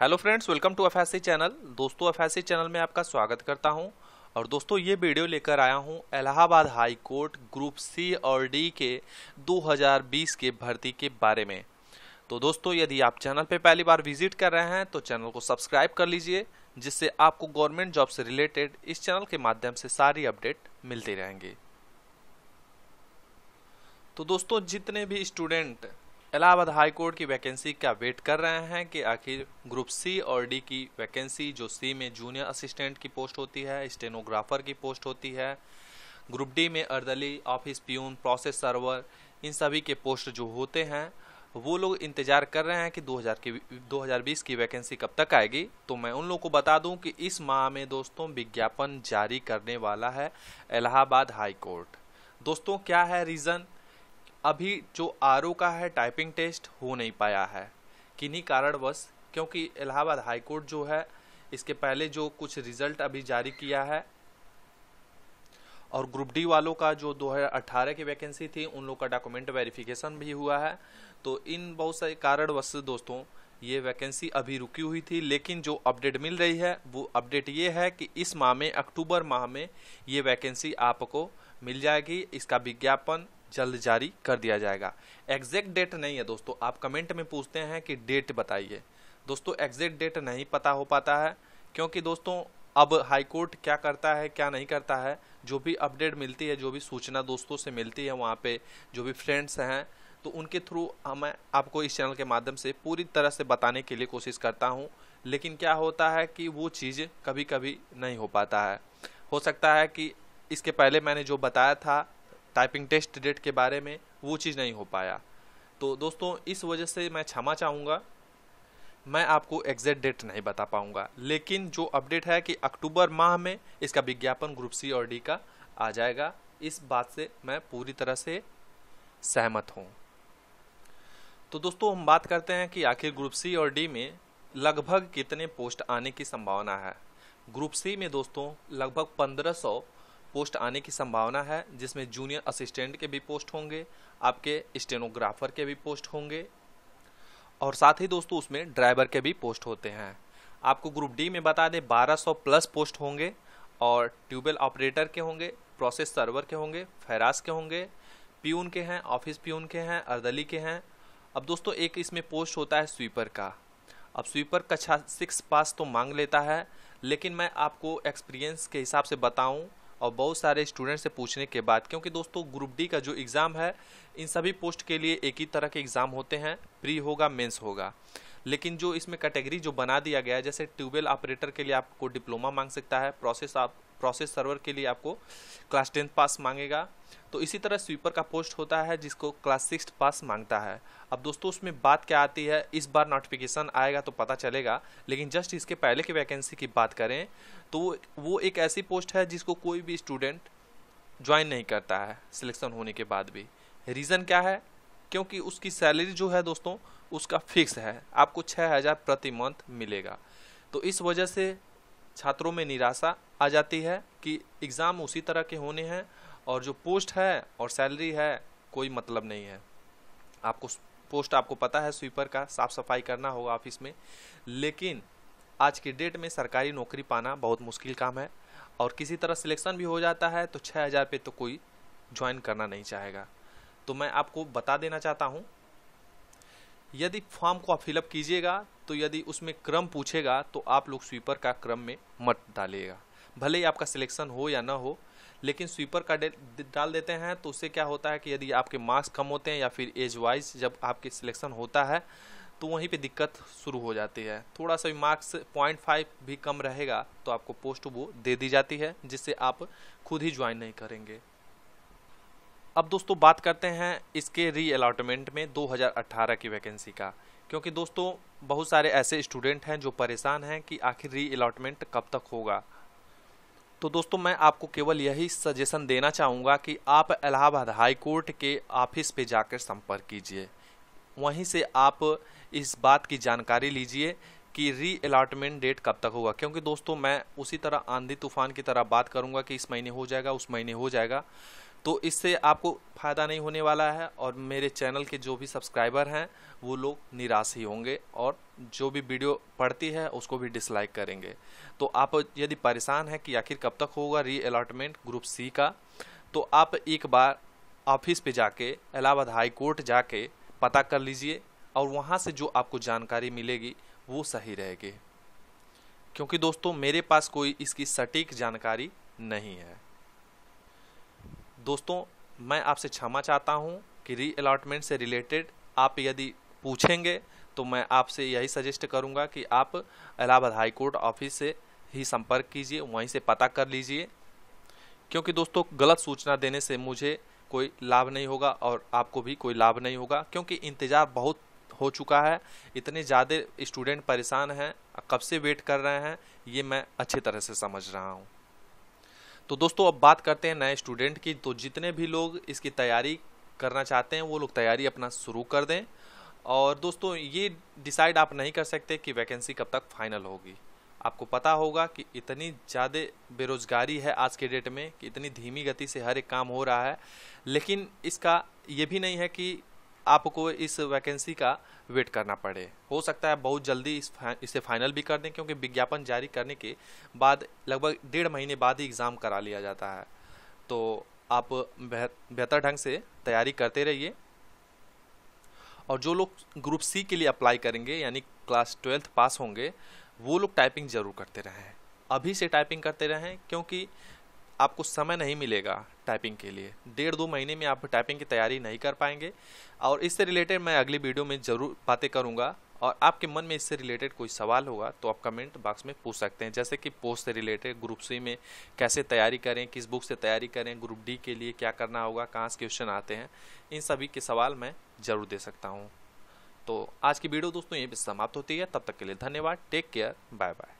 hello friends welcome to F channel दोस्तों F channel में आपका स्वागत करता हूं और दोस्तों ये वीडियो लेकर आया हूं Allahabad high court group C और डी के 2020 के भर्ती के बारे में तो दोस्तों यदि आप चैनल पे पहली बार विजिट कर रहे हैं तो चैनल को सब्सक्राइब कर लीजिए जिससे आपको गवर्नमेंट जॉब से रिलेटेड इस चैनल के माध्यम से सारी अपडेट मिलती रहेंगी तो दोस्तों जितने भी स्टूडेंट इलाहाबाद हाईकोर्ट की वैकेंसी का वेट कर रहे हैं कि आखिर ग्रुप सी और डी की वैकेंसी जो सी में जूनियर असिस्टेंट की पोस्ट होती है स्टेनोग्राफर की पोस्ट होती है ग्रुप डी में अर्दली ऑफिस प्यून प्रोसेस सर्वर इन सभी के पोस्ट जो होते हैं वो लोग इंतजार कर रहे हैं कि 2000 की 2020 की वैकेंसी कब तक आएगी तो मैं उन लोगों को बता दूं कि इस माह में दोस्तों विज्ञापन जारी करने वाला है इलाहाबाद हाई कोर्ट दोस्तों क्या है रीज़न अभी जो आर का है टाइपिंग टेस्ट हो नहीं पाया है किन्हीं कारणवश क्योंकि इलाहाबाद हाईकोर्ट जो है इसके पहले जो कुछ रिजल्ट अभी जारी किया है और ग्रुप डी वालों का जो 2018 की वैकेंसी थी उन लोग का डॉक्यूमेंट वेरिफिकेशन भी हुआ है तो इन बहुत सारे कारणवश दोस्तों ये वैकेंसी अभी रुकी हुई थी लेकिन जो अपडेट मिल रही है वो अपडेट ये है कि इस माह में अक्टूबर माह में ये वैकेंसी आपको मिल जाएगी इसका विज्ञापन जल्द जारी कर दिया जाएगा एग्जैक्ट डेट नहीं है दोस्तों आप कमेंट में पूछते हैं कि डेट बताइए दोस्तों एग्जैक्ट डेट नहीं पता हो पाता है क्योंकि दोस्तों अब हाईकोर्ट क्या करता है क्या नहीं करता है जो भी अपडेट मिलती है जो भी सूचना दोस्तों से मिलती है वहाँ पे जो भी फ्रेंड्स हैं तो उनके थ्रू मैं आपको इस चैनल के माध्यम से पूरी तरह से बताने के लिए कोशिश करता हूँ लेकिन क्या होता है कि वो चीज़ कभी कभी नहीं हो पाता है हो सकता है कि इसके पहले मैंने जो बताया था टाइपिंग टेस्ट डेट के बारे में वो चीज़ नहीं हो पाया तो दोस्तों इस वजह से मैं क्षमा चाहूँगा मैं आपको एग्जैक्ट डेट नहीं बता पाऊँगा लेकिन जो अपडेट है कि अक्टूबर माह में इसका विज्ञापन ग्रुप सी और डी का आ जाएगा इस बात से मैं पूरी तरह से सहमत हूँ तो दोस्तों हम बात करते हैं कि आखिर ग्रुप सी और डी में लगभग कितने पोस्ट आने की संभावना है ग्रुप सी में दोस्तों लगभग 1500 पोस्ट आने की संभावना है जिसमें जूनियर असिस्टेंट के भी पोस्ट होंगे आपके स्टेनोग्राफर के भी पोस्ट होंगे और साथ ही दोस्तों उसमें ड्राइवर के भी पोस्ट होते हैं आपको ग्रुप डी में बता दें 1200 प्लस पोस्ट होंगे और ट्यूबवेल ऑपरेटर के होंगे प्रोसेस सर्वर के होंगे फहरास के होंगे प्यून के हैं ऑफिस प्यून के हैं अर्दली के हैं अब दोस्तों एक इसमें पोस्ट होता है स्वीपर का अब स्वीपर कक्षा सिक्स पास तो मांग लेता है लेकिन मैं आपको एक्सपीरियंस के हिसाब से बताऊं और बहुत सारे स्टूडेंट से पूछने के बाद क्योंकि दोस्तों ग्रुप डी का जो एग्ज़ाम है इन सभी पोस्ट के लिए एक ही तरह के एग्ज़ाम होते हैं प्री होगा मेंस होगा लेकिन जो इसमें कैटेगरी जो बना दिया गया है जैसे ट्यूबवेल ऑपरेटर के लिए आपको डिप्लोमा मांग सकता है प्रोसेस आप प्रोसेस सर्वर के लिए आपको क्लास टेंथ पास मांगेगा तो इसी तरह स्वीपर का पोस्ट होता है जिसको क्लास सिक्स पास मांगता है अब दोस्तों उसमें बात क्या आती है इस बार नोटिफिकेशन आएगा तो पता चलेगा लेकिन जस्ट इसके पहले की वैकेंसी की बात करें तो वो एक ऐसी पोस्ट है जिसको कोई भी स्टूडेंट ज्वाइन नहीं करता है सिलेक्शन होने के बाद भी रीज़न क्या है क्योंकि उसकी सैलरी जो है दोस्तों उसका फिक्स है आपको छः हज़ार प्रति मंथ मिलेगा तो इस वजह से छात्रों में निराशा आ जाती है कि एग्ज़ाम उसी तरह के होने हैं और जो पोस्ट है और सैलरी है कोई मतलब नहीं है आपको पोस्ट आपको पता है स्वीपर का साफ सफाई करना होगा ऑफिस में लेकिन आज की डेट में सरकारी नौकरी पाना बहुत मुश्किल काम है और किसी तरह सिलेक्शन भी हो जाता है तो छः हज़ार पे तो कोई ज्वाइन करना नहीं चाहेगा तो मैं आपको बता देना चाहता हूँ यदि फॉर्म को आप फिलअप कीजिएगा तो यदि उसमें क्रम पूछेगा तो आप लोग स्वीपर का क्रम में मत डालिएगा भले ही आपका सिलेक्शन हो या ना हो लेकिन स्वीपर का डाल देते हैं तो उससे क्या होता है कि यदि आपके मार्क्स कम होते हैं या फिर एज वाइज जब आपके सिलेक्शन होता है तो वहीं पे दिक्कत शुरू हो जाती है थोड़ा सा भी मार्क्स पॉइंट फाइव भी कम रहेगा तो आपको पोस्ट वो दे दी जाती है जिससे आप खुद ही ज्वाइन नहीं करेंगे अब दोस्तों बात करते हैं इसके री अलाटमेंट में 2018 की वैकेंसी का क्योंकि दोस्तों बहुत सारे ऐसे स्टूडेंट हैं जो परेशान हैं कि आखिर री अलाटमेंट कब तक होगा तो दोस्तों मैं आपको केवल यही सजेशन देना चाहूँगा कि आप इलाहाबाद हाई कोर्ट के ऑफिस पे जाकर संपर्क कीजिए वहीं से आप इस बात की जानकारी लीजिए कि री अलाटमेंट डेट कब तक होगा क्योंकि दोस्तों मैं उसी तरह आंधी तूफान की तरह बात करूँगा कि इस महीने हो जाएगा उस महीने हो जाएगा तो इससे आपको फ़ायदा नहीं होने वाला है और मेरे चैनल के जो भी सब्सक्राइबर हैं वो लोग निराश ही होंगे और जो भी वीडियो पढ़ती है उसको भी डिसलाइक करेंगे तो आप यदि परेशान हैं कि आखिर कब तक होगा री अलाटमेंट ग्रुप सी का तो आप एक बार ऑफिस पे जाके इलाहाबाद हाई कोर्ट जाके पता कर लीजिए और वहाँ से जो आपको जानकारी मिलेगी वो सही रहेगी क्योंकि दोस्तों मेरे पास कोई इसकी सटीक जानकारी नहीं है दोस्तों मैं आपसे क्षमा चाहता हूँ कि री अलाटमेंट से रिलेटेड आप यदि पूछेंगे तो मैं आपसे यही सजेस्ट करूँगा कि आप इलाहाबाद हाई कोर्ट ऑफिस से ही संपर्क कीजिए वहीं से पता कर लीजिए क्योंकि दोस्तों गलत सूचना देने से मुझे कोई लाभ नहीं होगा और आपको भी कोई लाभ नहीं होगा क्योंकि इंतज़ार बहुत हो चुका है इतने ज़्यादा स्टूडेंट परेशान हैं कब से वेट कर रहे हैं ये मैं अच्छी तरह से समझ रहा हूँ तो दोस्तों अब बात करते हैं नए स्टूडेंट की तो जितने भी लोग इसकी तैयारी करना चाहते हैं वो लोग तैयारी अपना शुरू कर दें और दोस्तों ये डिसाइड आप नहीं कर सकते कि वैकेंसी कब तक फाइनल होगी आपको पता होगा कि इतनी ज़्यादा बेरोज़गारी है आज के डेट में कि इतनी धीमी गति से हर एक काम हो रहा है लेकिन इसका ये भी नहीं है कि आपको इस वैकेंसी का वेट करना पड़े हो सकता है बहुत जल्दी इस फा, इसे फाइनल भी कर दें क्योंकि विज्ञापन जारी करने के बाद लगभग डेढ़ महीने बाद ही एग्ज़ाम करा लिया जाता है तो आप बेहतर ढंग से तैयारी करते रहिए और जो लोग ग्रुप सी के लिए अप्लाई करेंगे यानी क्लास ट्वेल्थ पास होंगे वो लोग टाइपिंग ज़रूर करते रहें अभी से टाइपिंग करते रहें क्योंकि आपको समय नहीं मिलेगा टाइपिंग के लिए डेढ़ दो महीने में आप टाइपिंग की तैयारी नहीं कर पाएंगे और इससे रिलेटेड मैं अगली वीडियो में ज़रूर बातें करूँगा और आपके मन में इससे रिलेटेड कोई सवाल होगा तो आप कमेंट बॉक्स में पूछ सकते हैं जैसे कि पोस्ट से रिलेटेड ग्रुप सी में कैसे तैयारी करें किस बुक से तैयारी करें ग्रुप डी के लिए क्या करना होगा कहाँ से क्वेश्चन आते हैं इन सभी के सवाल मैं ज़रूर दे सकता हूँ तो आज की वीडियो दोस्तों ये भी समाप्त होती है तब तक के लिए धन्यवाद टेक केयर बाय बाय